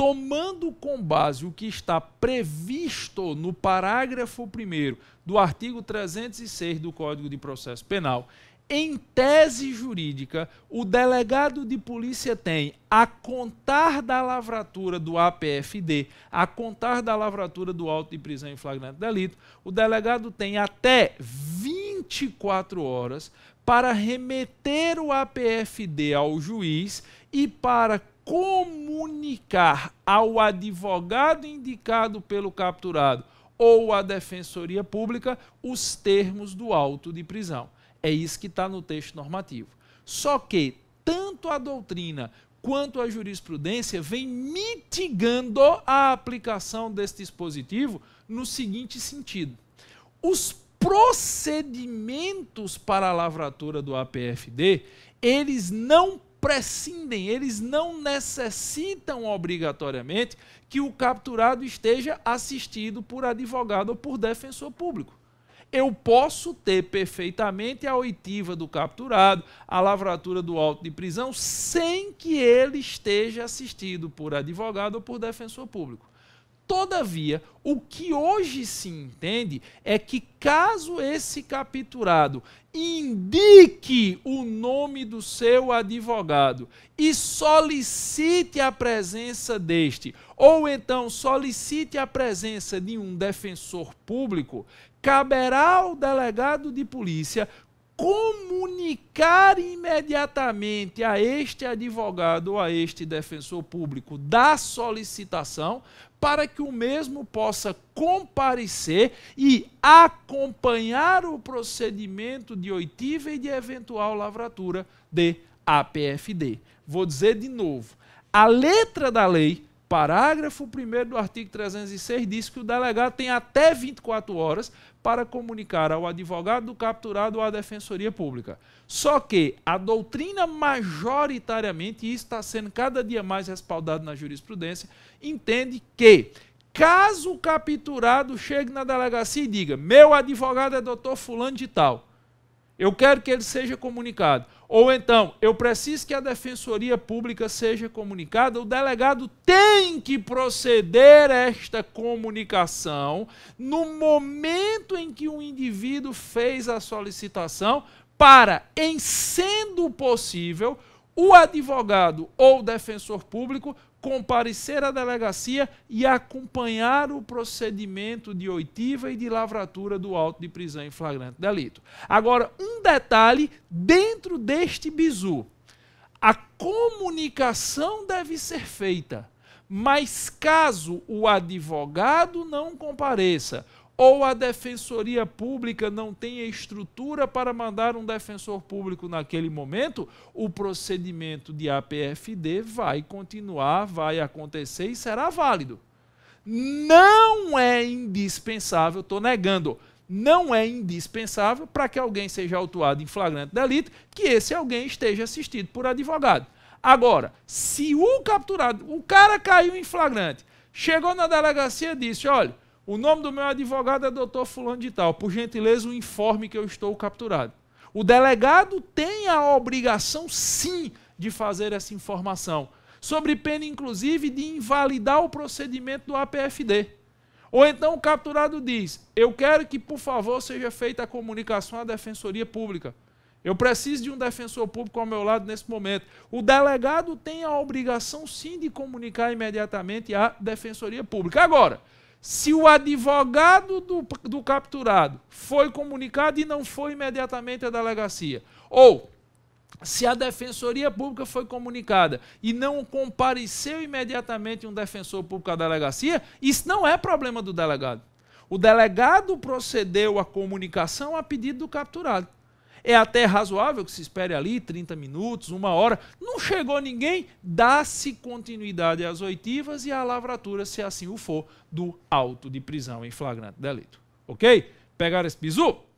tomando com base o que está previsto no parágrafo 1 do artigo 306 do Código de Processo Penal, em tese jurídica, o delegado de polícia tem, a contar da lavratura do APFD, a contar da lavratura do auto de prisão em flagrante delito, o delegado tem até 24 horas para remeter o APFD ao juiz e para comunicar ao advogado indicado pelo capturado ou à defensoria pública os termos do auto de prisão. É isso que está no texto normativo. Só que tanto a doutrina quanto a jurisprudência vem mitigando a aplicação desse dispositivo no seguinte sentido: os procedimentos para a lavratura do APFD, eles não prescindem, eles não necessitam obrigatoriamente que o capturado esteja assistido por advogado ou por defensor público. Eu posso ter perfeitamente a oitiva do capturado, a lavratura do auto de prisão, sem que ele esteja assistido por advogado ou por defensor público. Todavia, o que hoje se entende é que, caso esse capturado indique o nome do seu advogado e solicite a presença deste, ou então solicite a presença de um defensor público, caberá ao delegado de polícia como comunicar imediatamente a este advogado ou a este defensor público da solicitação, para que o mesmo possa comparecer e acompanhar o procedimento de oitiva e de eventual lavratura de APFD. Vou dizer de novo: a letra da lei parágrafo 1 do artigo 306 diz que o delegado tem até 24 horas para comunicar ao advogado do capturado ou à defensoria pública. Só que a doutrina majoritariamente, e está sendo cada dia mais respaldado na jurisprudência, entende que caso o capturado chegue na delegacia e diga: "Meu advogado é doutor fulano de tal, eu quero que ele seja comunicado" Ou então, eu preciso que a Defensoria Pública seja comunicada, o delegado tem que proceder esta comunicação no momento em que o indivíduo fez a solicitação, para, em sendo possível, o advogado ou defensor público comparecer à delegacia e acompanhar o procedimento de oitiva e de lavratura do auto de prisão em flagrante delito. Agora, um detalhe dentro deste bizu. A comunicação deve ser feita, mas caso o advogado não compareça ou a defensoria pública não tem estrutura para mandar um defensor público naquele momento, o procedimento de APFD vai continuar, vai acontecer e será válido. Não é indispensável, estou negando, não é indispensável para que alguém seja autuado em flagrante delito que esse alguém esteja assistido por advogado. Agora, se o capturado, o cara caiu em flagrante, chegou na delegacia e disse: olha o nome do meu advogado é doutor Fulano de Tal. Por gentileza, o informe que eu estou capturado. O delegado tem a obrigação, sim, de fazer essa informação. Sobre pena, inclusive, de invalidar o procedimento do APFD. Ou então o capturado diz: Eu quero que, por favor, seja feita a comunicação à defensoria pública. Eu preciso de um defensor público ao meu lado nesse momento. O delegado tem a obrigação, sim, de comunicar imediatamente à defensoria pública. Agora, se o advogado do, do capturado foi comunicado e não foi imediatamente à delegacia, ou se a defensoria pública foi comunicada e não compareceu imediatamente um defensor público à delegacia, isso não é problema do delegado. O delegado procedeu à comunicação a pedido do capturado é até razoável que se espere ali 30 minutos, uma hora. Não chegou ninguém, dá-se continuidade às oitivas e à lavratura, se assim o for, do auto de prisão em flagrante delito. Ok? Pegaram esse bizu?